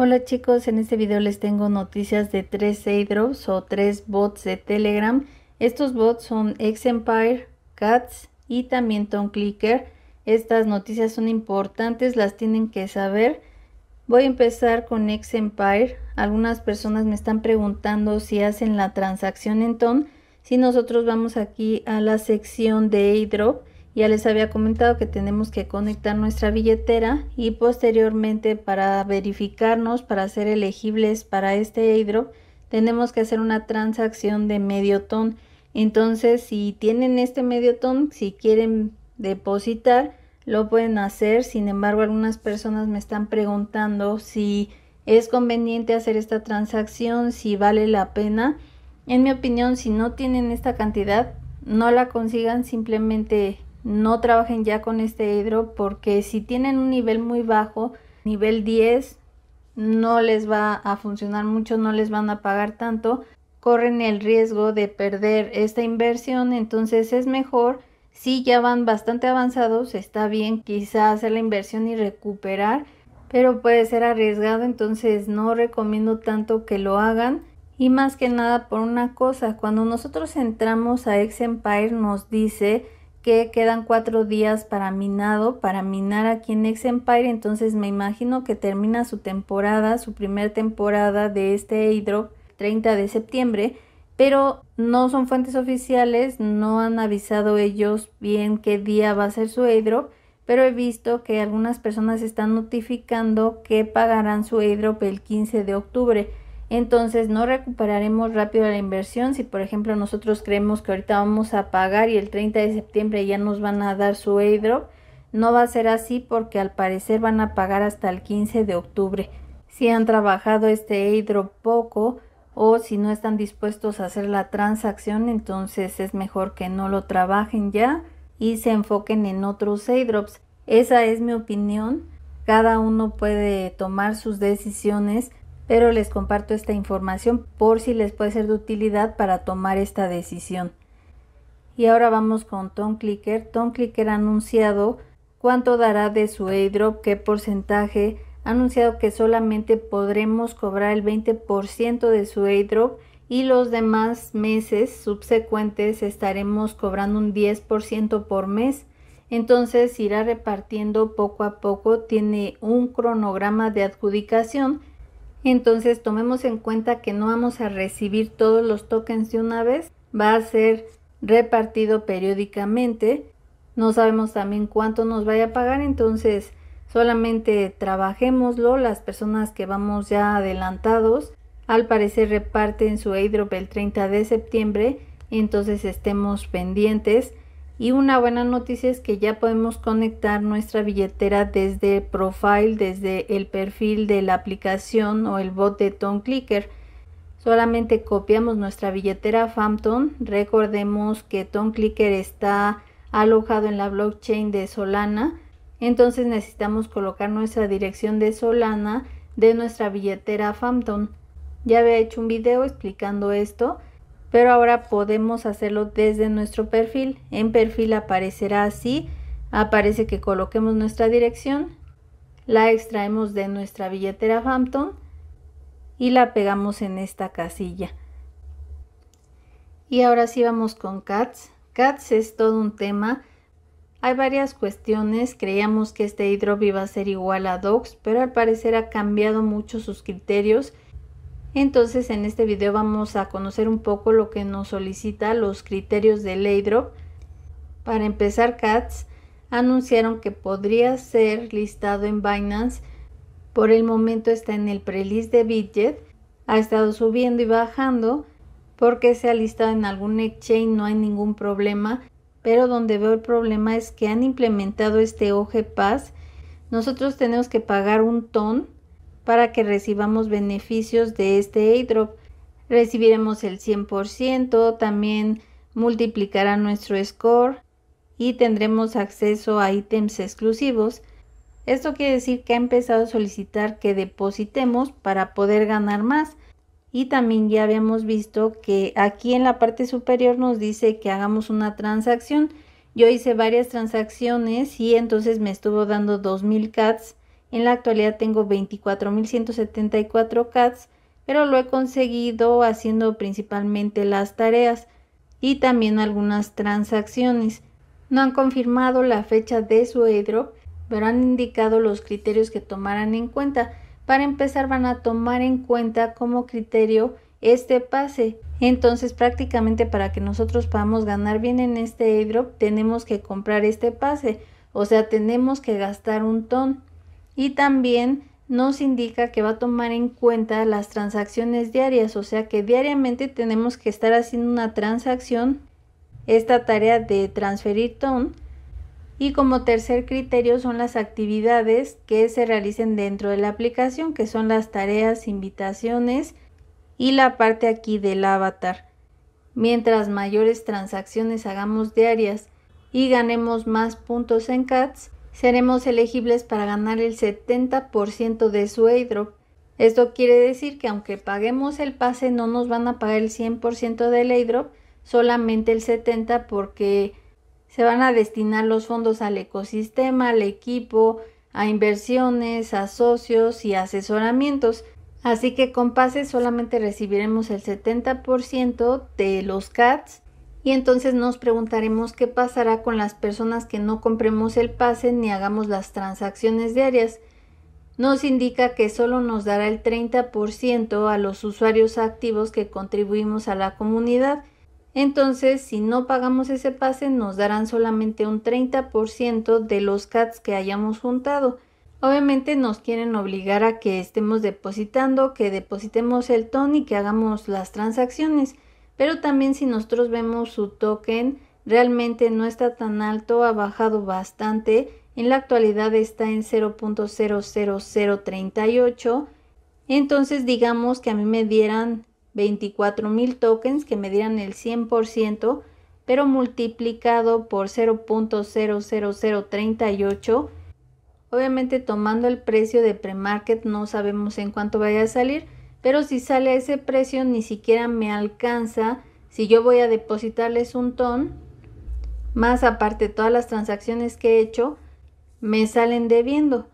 Hola chicos, en este video les tengo noticias de tres airdrops o tres bots de Telegram. Estos bots son Xempire, Cats y también Ton Clicker. Estas noticias son importantes, las tienen que saber. Voy a empezar con Xempire. Algunas personas me están preguntando si hacen la transacción en Ton. Si nosotros vamos aquí a la sección de airdrop, ya les había comentado que tenemos que conectar nuestra billetera y posteriormente para verificarnos, para ser elegibles para este hidro tenemos que hacer una transacción de medio ton. Entonces, si tienen este medio ton, si quieren depositar, lo pueden hacer. Sin embargo, algunas personas me están preguntando si es conveniente hacer esta transacción, si vale la pena. En mi opinión, si no tienen esta cantidad, no la consigan, simplemente no trabajen ya con este hidro porque si tienen un nivel muy bajo, nivel 10, no les va a funcionar mucho, no les van a pagar tanto, corren el riesgo de perder esta inversión, entonces es mejor si ya van bastante avanzados, está bien quizá hacer la inversión y recuperar, pero puede ser arriesgado, entonces no recomiendo tanto que lo hagan. Y más que nada por una cosa, cuando nosotros entramos a X Empire nos dice quedan cuatro días para minado, para minar aquí en X Empire, entonces me imagino que termina su temporada, su primer temporada de este airdrop 30 de septiembre, pero no son fuentes oficiales, no han avisado ellos bien qué día va a ser su airdrop, pero he visto que algunas personas están notificando que pagarán su airdrop el 15 de octubre entonces no recuperaremos rápido la inversión si por ejemplo nosotros creemos que ahorita vamos a pagar y el 30 de septiembre ya nos van a dar su airdrop no va a ser así porque al parecer van a pagar hasta el 15 de octubre si han trabajado este airdrop poco o si no están dispuestos a hacer la transacción entonces es mejor que no lo trabajen ya y se enfoquen en otros airdrops esa es mi opinión cada uno puede tomar sus decisiones pero les comparto esta información por si les puede ser de utilidad para tomar esta decisión. Y ahora vamos con Tom Clicker. Tom Clicker ha anunciado cuánto dará de su airdrop, qué porcentaje. Ha anunciado que solamente podremos cobrar el 20% de su airdrop y los demás meses subsecuentes estaremos cobrando un 10% por mes. Entonces irá repartiendo poco a poco, tiene un cronograma de adjudicación entonces tomemos en cuenta que no vamos a recibir todos los tokens de una vez, va a ser repartido periódicamente. No sabemos también cuánto nos vaya a pagar, entonces solamente trabajémoslo. Las personas que vamos ya adelantados, al parecer reparten su airdrop el 30 de septiembre, entonces estemos pendientes y una buena noticia es que ya podemos conectar nuestra billetera desde Profile, desde el perfil de la aplicación o el bot de Tone Clicker. Solamente copiamos nuestra billetera Phantom. Recordemos que Tone Clicker está alojado en la blockchain de Solana. Entonces necesitamos colocar nuestra dirección de Solana de nuestra billetera Phantom. Ya había hecho un video explicando esto pero ahora podemos hacerlo desde nuestro perfil. En perfil aparecerá así, aparece que coloquemos nuestra dirección, la extraemos de nuestra billetera Hampton y la pegamos en esta casilla. Y ahora sí vamos con CATS. CATS es todo un tema. Hay varias cuestiones. Creíamos que este hidro iba a ser igual a Docs, pero al parecer ha cambiado mucho sus criterios entonces en este video vamos a conocer un poco lo que nos solicita los criterios de airdrop. Para empezar, CATS anunciaron que podría ser listado en Binance. Por el momento está en el prelist de Bitget. Ha estado subiendo y bajando porque se ha listado en algún exchange, no hay ningún problema. Pero donde veo el problema es que han implementado este OG Pass. Nosotros tenemos que pagar un ton para que recibamos beneficios de este airdrop. Recibiremos el 100%, también multiplicará nuestro score y tendremos acceso a ítems exclusivos. Esto quiere decir que ha empezado a solicitar que depositemos para poder ganar más. Y también ya habíamos visto que aquí en la parte superior nos dice que hagamos una transacción. Yo hice varias transacciones y entonces me estuvo dando 2000 cats en la actualidad tengo 24.174 cats, pero lo he conseguido haciendo principalmente las tareas y también algunas transacciones. No han confirmado la fecha de su airdrop, pero han indicado los criterios que tomarán en cuenta. Para empezar van a tomar en cuenta como criterio este pase. Entonces prácticamente para que nosotros podamos ganar bien en este airdrop tenemos que comprar este pase. O sea, tenemos que gastar un ton y también nos indica que va a tomar en cuenta las transacciones diarias, o sea que diariamente tenemos que estar haciendo una transacción, esta tarea de transferir tone. Y como tercer criterio son las actividades que se realicen dentro de la aplicación, que son las tareas, invitaciones y la parte aquí del avatar. Mientras mayores transacciones hagamos diarias y ganemos más puntos en CATS, seremos elegibles para ganar el 70% de su airdrop. Esto quiere decir que aunque paguemos el pase no nos van a pagar el 100% del airdrop, solamente el 70% porque se van a destinar los fondos al ecosistema, al equipo, a inversiones, a socios y asesoramientos. Así que con pase solamente recibiremos el 70% de los CATs y entonces nos preguntaremos qué pasará con las personas que no compremos el pase ni hagamos las transacciones diarias. Nos indica que solo nos dará el 30% a los usuarios activos que contribuimos a la comunidad. Entonces, si no pagamos ese pase, nos darán solamente un 30% de los CATs que hayamos juntado. Obviamente nos quieren obligar a que estemos depositando, que depositemos el TON y que hagamos las transacciones. Pero también si nosotros vemos su token, realmente no está tan alto, ha bajado bastante. En la actualidad está en 0.00038. Entonces digamos que a mí me dieran 24 mil tokens, que me dieran el 100%, pero multiplicado por 0.00038. Obviamente tomando el precio de premarket no sabemos en cuánto vaya a salir, pero si sale a ese precio ni siquiera me alcanza si yo voy a depositarles un ton, más aparte todas las transacciones que he hecho, me salen debiendo.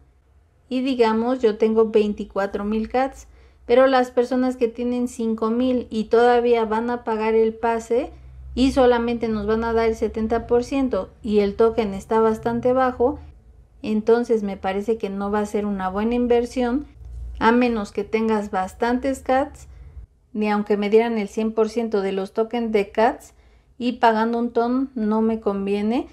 Y digamos, yo tengo 24 mil CATs, pero las personas que tienen 5 mil y todavía van a pagar el pase y solamente nos van a dar el 70% y el token está bastante bajo, entonces me parece que no va a ser una buena inversión a menos que tengas bastantes CATS, ni aunque me dieran el 100% de los tokens de CATS y pagando un ton no me conviene,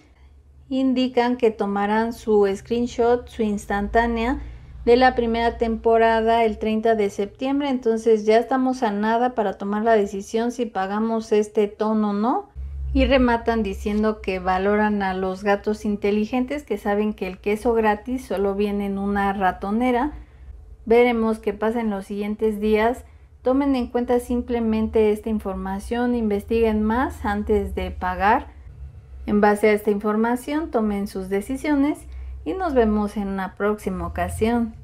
indican que tomarán su screenshot, su instantánea de la primera temporada el 30 de septiembre, entonces ya estamos a nada para tomar la decisión si pagamos este tono o no. Y rematan diciendo que valoran a los gatos inteligentes que saben que el queso gratis solo viene en una ratonera Veremos qué pasa en los siguientes días. Tomen en cuenta simplemente esta información, investiguen más antes de pagar. En base a esta información, tomen sus decisiones y nos vemos en una próxima ocasión.